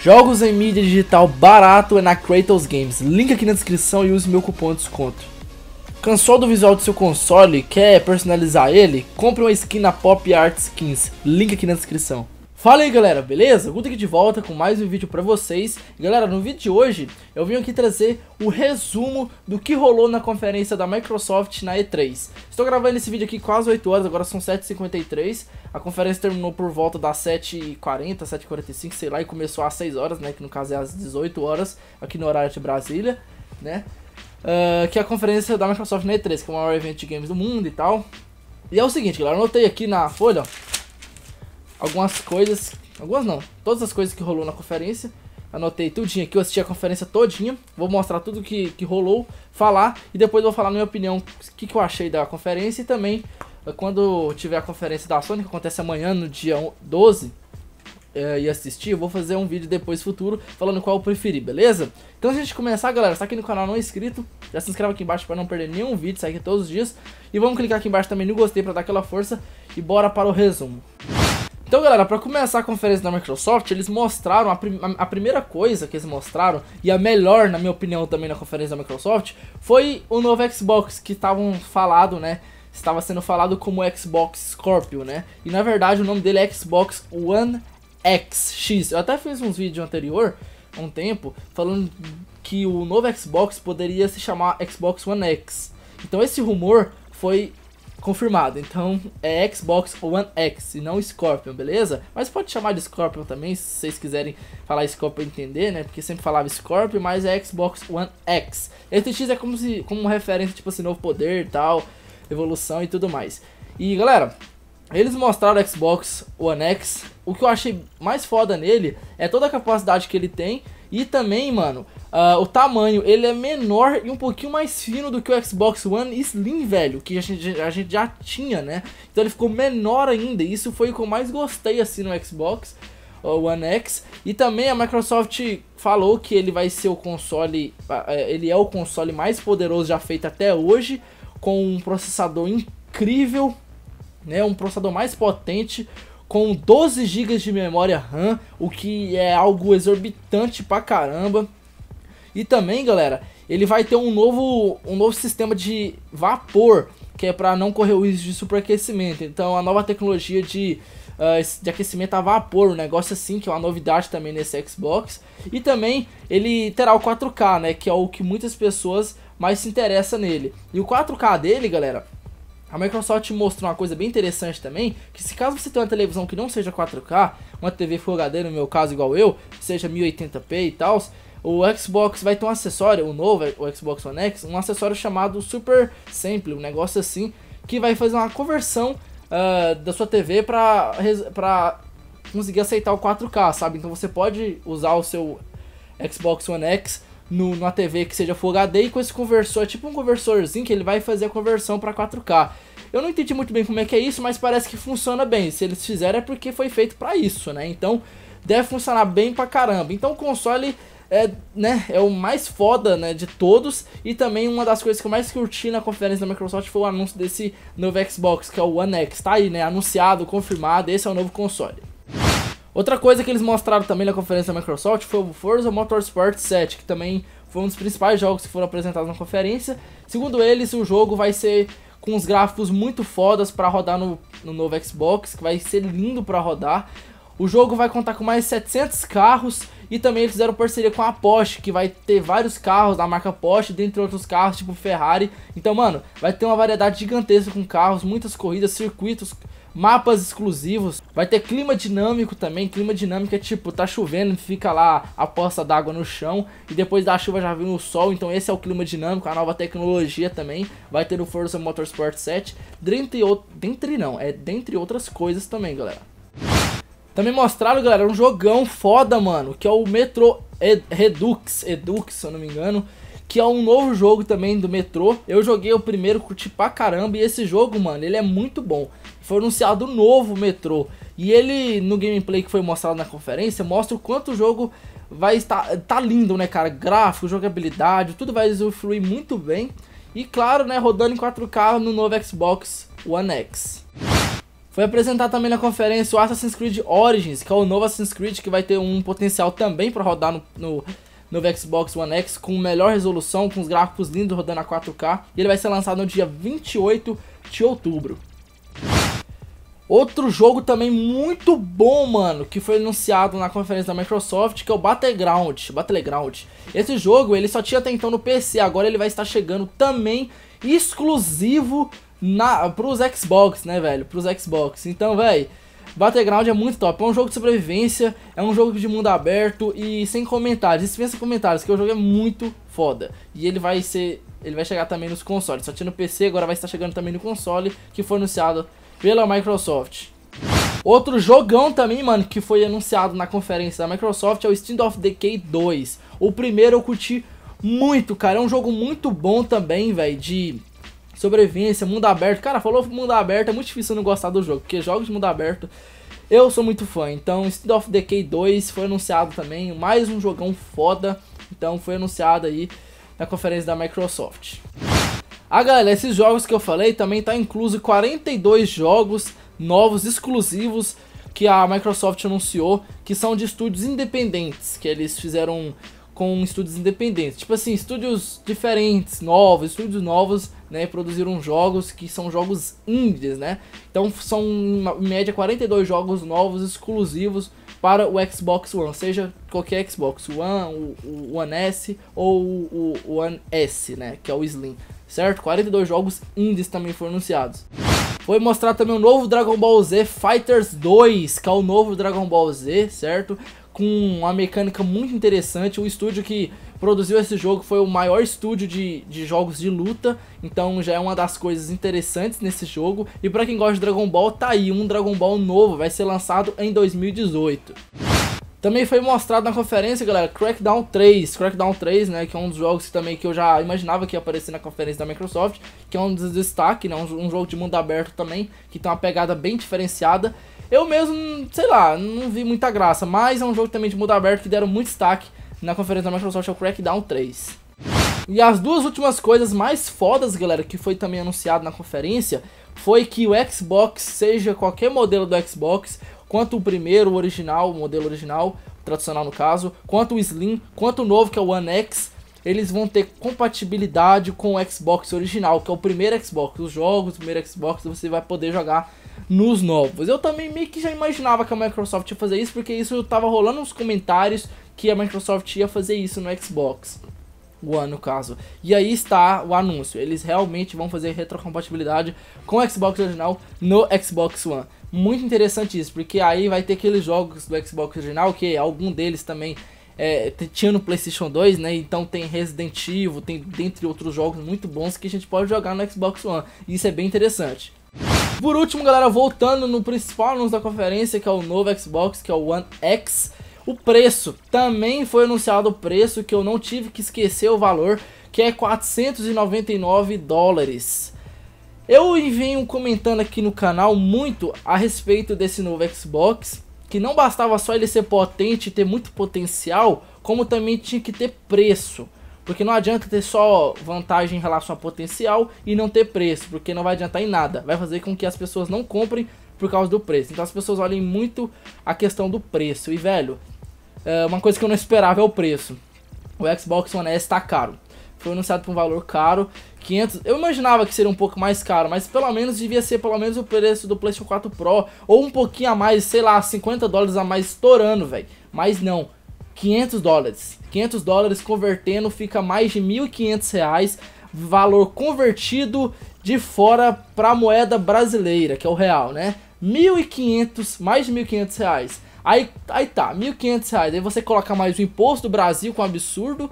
Jogos em mídia digital barato é na Kratos Games. Link aqui na descrição e use meu cupom de desconto. Cansou do visual do seu console? Quer personalizar ele? Compre uma skin na Pop Art Skins. Link aqui na descrição. Fala aí galera, beleza? Guto aqui de volta com mais um vídeo pra vocês. Galera, no vídeo de hoje eu vim aqui trazer o resumo do que rolou na conferência da Microsoft na E3. Estou gravando esse vídeo aqui quase 8 horas, agora são 7h53. A conferência terminou por volta das 7h40, 7h45, sei lá, e começou às 6 horas, né? Que no caso é às 18 horas, aqui no horário de Brasília, né? Uh, que é a conferência da Microsoft na E3, que é o maior evento de games do mundo e tal. E é o seguinte, galera, eu anotei aqui na folha, ó algumas coisas, algumas não, todas as coisas que rolou na conferência. Anotei tudinho aqui, eu assisti a conferência todinha, vou mostrar tudo que, que rolou, falar e depois vou falar minha opinião, o que, que eu achei da conferência e também eh, quando tiver a conferência da Sony, que acontece amanhã no dia 12, é, eh, e assistir, eu vou fazer um vídeo depois futuro falando qual eu preferi, beleza? Então, a gente começar, galera, está aqui no canal não é inscrito, já se inscreve aqui embaixo para não perder nenhum vídeo, sai aqui todos os dias. E vamos clicar aqui embaixo também no gostei para dar aquela força e bora para o resumo. Então, galera, para começar a conferência da Microsoft, eles mostraram a, prim a, primeira coisa que eles mostraram e a melhor, na minha opinião, também na conferência da Microsoft, foi o novo Xbox que estavam falado, né? Estava sendo falado como Xbox Scorpio, né? E na verdade o nome dele é Xbox One X X. Eu até fiz uns vídeos anterior, há um tempo, falando que o novo Xbox poderia se chamar Xbox One X. Então esse rumor foi confirmado. Então é Xbox One X e não Scorpion, beleza? Mas pode chamar de Scorpion também, se vocês quiserem falar Scorpion entender, né? Porque sempre falava Scorpion, mas é Xbox One X. Esse X é como se como referência tipo assim novo poder, e tal, evolução e tudo mais. E galera, eles mostraram o Xbox One X. O que eu achei mais foda nele é toda a capacidade que ele tem e também, mano, uh, o tamanho, ele é menor e um pouquinho mais fino do que o Xbox One Slim, velho, que a gente, a gente já tinha, né? Então ele ficou menor ainda, e isso foi o que eu mais gostei, assim, no Xbox One X. E também a Microsoft falou que ele vai ser o console, ah, é, ele é o console mais poderoso já feito até hoje, com um processador incrível, né, um processador mais potente, com 12 GB de memória RAM, o que é algo exorbitante pra caramba. E também, galera, ele vai ter um novo, um novo sistema de vapor, que é para não correr o risco de superaquecimento. Então, a nova tecnologia de, uh, de aquecimento a vapor, um negócio assim, que é uma novidade também nesse Xbox. E também, ele terá o 4K, né, que é o que muitas pessoas mais se interessam nele. E o 4K dele, galera, a Microsoft mostrou uma coisa bem interessante também, que se caso você tem uma televisão que não seja 4K, uma TV Full HD no meu caso igual eu, seja 1080p e tal, o Xbox vai ter um acessório, o novo, o Xbox One X, um acessório chamado Super Sample, um negócio assim, que vai fazer uma conversão uh, da sua TV para pra conseguir aceitar o 4K, sabe? Então você pode usar o seu Xbox One X no, numa TV que seja Full HD e com esse conversor, é tipo um conversorzinho que ele vai fazer a conversão para 4K. Eu não entendi muito bem como é que é isso, mas parece que funciona bem. Se eles fizeram é porque foi feito para isso, né? Então deve funcionar bem pra caramba. Então o console é, né, é o mais foda né, de todos. E também uma das coisas que eu mais curti na conferência da Microsoft foi o anúncio desse novo Xbox, que é o One X. Tá aí, né? Anunciado, confirmado, esse é o novo console. Outra coisa que eles mostraram também na conferência da Microsoft foi o Forza Motorsport 7, que também foi um dos principais jogos que foram apresentados na conferência. Segundo eles, o jogo vai ser com os gráficos muito fodas para rodar no, no novo Xbox, que vai ser lindo para rodar. O jogo vai contar com mais 700 carros e também eles fizeram parceria com a Porsche, que vai ter vários carros da marca Porsche, dentre outros carros tipo Ferrari. Então, mano, vai ter uma variedade gigantesca com carros, muitas corridas, circuitos, mapas exclusivos, vai ter clima dinâmico também, clima dinâmico é tipo, tá chovendo, fica lá a poça d'água no chão e depois da chuva já vem o sol, então esse é o clima dinâmico, a nova tecnologia também, vai ter no Forza Motorsport 7, dentre, out... dentre não, é dentre outras coisas também, galera. Também mostraram, galera, um jogão foda, mano, que é o Metro Ed Redux, Redux, se eu não me engano, que é um novo jogo também do metrô. Eu joguei o primeiro, curti pra caramba, e esse jogo, mano, ele é muito bom foi anunciado um novo metrô. E ele, no gameplay que foi mostrado na conferência, mostra o quanto o jogo vai estar. tá lindo, né, cara? Gráfico, jogabilidade, tudo vai usufruir muito bem. E claro, né, rodando em 4K no novo Xbox One X. Foi apresentado também na conferência o Assassin's Creed Origins, que é o novo Assassin's Creed que vai ter um potencial também para rodar no, no novo Xbox One X com melhor resolução, com os gráficos lindos rodando a 4K. E ele vai ser lançado no dia 28 de outubro. Outro jogo também muito bom, mano, que foi anunciado na conferência da Microsoft, que é o Battleground, Battleground. Esse jogo, ele só tinha até então no PC, agora ele vai estar chegando também exclusivo na pros Xbox, né, velho? Pros Xbox. Então, velho, Battleground é muito top. É um jogo de sobrevivência, é um jogo de mundo aberto e sem comentários. Dispensa comentários, que o jogo é muito foda. E ele vai ser, ele vai chegar também nos consoles. Só tinha no PC, agora vai estar chegando também no console, que foi anunciado pela Microsoft. Outro jogão também, mano, que foi anunciado na conferência da Microsoft é o Steam of Decay 2. O primeiro eu curti muito, cara. É um jogo muito bom também, velho, de sobrevivência, mundo aberto. Cara, falou mundo aberto, é muito difícil não gostar do jogo, porque jogos de mundo aberto eu sou muito fã. Então, Steam of Decay 2 foi anunciado também, mais um jogão foda. Então, foi anunciado aí na conferência da Microsoft. Ah, galera, esses jogos que eu falei também tá incluso 42 jogos novos exclusivos que a Microsoft anunciou, que são de estúdios independentes, que eles fizeram com estúdios independentes. Tipo assim, estúdios diferentes, novos, estúdios novos, né, produziram jogos que são jogos indies, né? Então são em média 42 jogos novos exclusivos para o Xbox One, seja qualquer Xbox One, o, o One S ou o, o One S, né, que é o Slim certo? 42 jogos indies também foram anunciados. Foi mostrar também o novo Dragon Ball Z Fighters 2, que é o novo Dragon Ball Z, certo? Com uma mecânica muito interessante. O estúdio que produziu esse jogo foi o maior estúdio de, de jogos de luta, então já é uma das coisas interessantes nesse jogo. E para quem gosta de Dragon Ball, tá aí um Dragon Ball novo, vai ser lançado em 2018. Também foi mostrado na conferência, galera, Crackdown 3, Crackdown 3, né, que é um dos jogos que também que eu já imaginava que ia aparecer na conferência da Microsoft, que é um dos destaques, né, um, um jogo de mundo aberto também, que tem uma pegada bem diferenciada. Eu mesmo, sei lá, não vi muita graça, mas é um jogo também de mundo aberto que deram muito destaque na conferência da Microsoft, é o Crackdown 3. E as duas últimas coisas mais fodas, galera, que foi também anunciado na conferência, foi que o Xbox, seja qualquer modelo do Xbox, quanto o primeiro, o original, o modelo original, tradicional no caso, quanto o Slim, quanto o novo que é o One X, eles vão ter compatibilidade com o Xbox original, que é o primeiro Xbox. Os jogos o primeiro Xbox você vai poder jogar nos novos. Eu também meio que já imaginava que a Microsoft ia fazer isso, porque isso estava rolando nos comentários que a Microsoft ia fazer isso no Xbox. One, no caso. E aí está o anúncio. Eles realmente vão fazer retrocompatibilidade com o Xbox original no Xbox One. Muito interessante isso, porque aí vai ter aqueles jogos do Xbox original, que algum deles também é, tinha no PlayStation 2, né? Então tem Resident Evil, tem dentre outros jogos muito bons que a gente pode jogar no Xbox One. Isso é bem interessante. Por último, galera, voltando no principal anúncio da conferência, que é o novo Xbox, que é o One X. O preço, também foi anunciado o preço que eu não tive que esquecer o valor, que é 499 dólares. Eu venho comentando aqui no canal muito a respeito desse novo Xbox, que não bastava só ele ser potente e ter muito potencial, como também tinha que ter preço. Porque não adianta ter só vantagem em relação a potencial e não ter preço, porque não vai adiantar em nada. Vai fazer com que as pessoas não comprem por causa do preço. Então as pessoas olhem muito a questão do preço. E velho, é, uma coisa que eu não esperava é o preço. O Xbox One S tá caro. Foi anunciado por um valor caro, 500. Eu imaginava que seria um pouco mais caro, mas pelo menos devia ser pelo menos o preço do PlayStation 4 Pro ou um pouquinho a mais, sei lá, 50 dólares a mais estourando, velho. Mas não, 500 dólares. 500 dólares convertendo fica mais de 1.500 reais, valor convertido de fora para moeda brasileira, que é o real, né? 1.500, mais de 1.500 reais. Aí, aí tá, 1.500 reais. Aí você coloca mais o imposto do Brasil, com é um absurdo,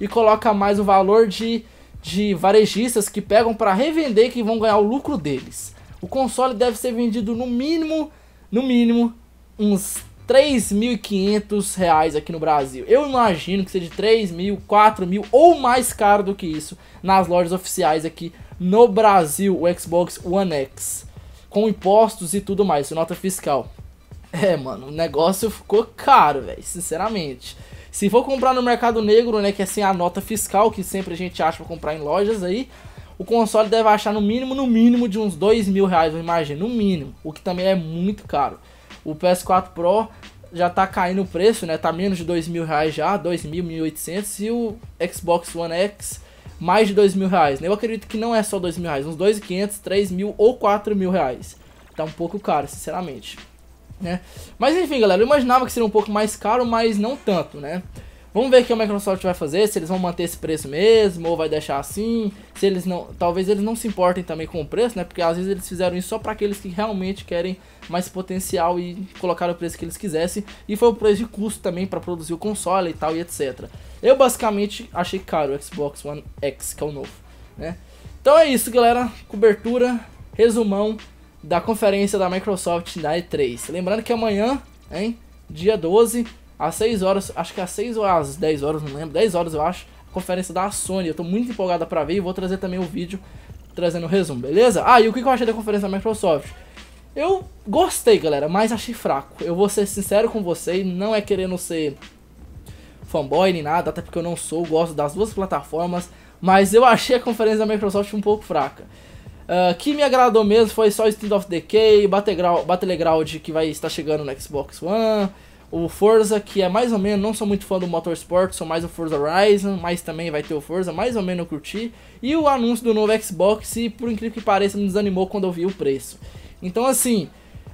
e coloca mais o valor de, de varejistas que pegam para revender que vão ganhar o lucro deles. O console deve ser vendido no mínimo, no mínimo, uns 3.500 reais aqui no Brasil. Eu imagino que seja de 3.000, mil, 4 mil ou mais caro do que isso nas lojas oficiais aqui no Brasil, o Xbox One X. Com impostos e tudo mais, nota fiscal. É, mano, o negócio ficou caro, velho, sinceramente. Se for comprar no mercado negro, né, que é sem assim, a nota fiscal que sempre a gente acha pra comprar em lojas aí, o console deve achar no mínimo, no mínimo de uns dois mil reais, eu imagino, no mínimo, o que também é muito caro. O PS4 Pro já tá caindo o preço, né, tá menos de dois mil reais já, dois mil, mil oitocentos, e o Xbox One X mais de dois mil reais. Né? Eu acredito que não é só dois mil reais, uns dois e quinhentos, três mil ou quatro mil reais. Tá um pouco caro, sinceramente né? Mas enfim, galera, eu imaginava que seria um pouco mais caro, mas não tanto, né? Vamos ver o que a Microsoft vai fazer, se eles vão manter esse preço mesmo, ou vai deixar assim, se eles não, talvez eles não se importem também com o preço, né? Porque às vezes eles fizeram isso só para aqueles que realmente querem mais potencial e colocaram o preço que eles quisessem, e foi o preço de custo também para produzir o console e tal e etc. Eu basicamente achei caro o Xbox One X, que é o novo, né? Então é isso, galera, cobertura, resumão da conferência da Microsoft na E3. Lembrando que amanhã, hein, dia 12, às 6 horas, acho que às 6 ou às 10 horas, não lembro, 10 horas eu acho, a conferência da Sony. Eu tô muito empolgada para ver e vou trazer também o vídeo trazendo o resumo, beleza? Ah, e o que eu achei da conferência da Microsoft? Eu gostei, galera, mas achei fraco. Eu vou ser sincero com vocês, não é querendo ser fanboy nem nada, até porque eu não sou, gosto das duas plataformas, mas eu achei a conferência da Microsoft um pouco fraca. Ah, que me agradou mesmo foi só Street of Decay, Battleground, Battleground que vai estar chegando no Xbox One, o Forza, que é mais ou menos, não sou muito fã do Motorsport, sou mais o Forza Horizon, mas também vai ter o Forza, mais ou menos eu curti. E o anúncio do novo Xbox, e por incrível que pareça, me desanimou quando eu vi o preço. Então assim,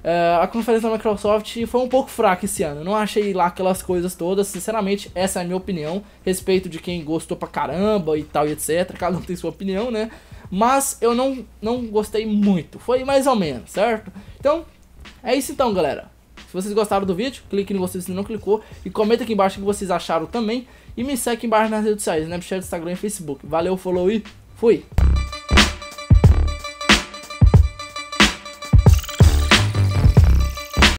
uh, a conferência da Microsoft foi um pouco fraca esse ano, não achei lá aquelas coisas todas, sinceramente, essa é a minha opinião, respeito de quem gostou pra caramba e tal e etc, cada um tem sua opinião, né? mas eu não, não gostei muito, foi mais ou menos, certo? Então, é isso então, galera. Se vocês gostaram do vídeo, clique no gostei se não clicou e comenta aqui embaixo o que vocês acharam também e me segue aqui embaixo nas redes sociais, Snapchat, Instagram e Facebook. Valeu, falou e fui!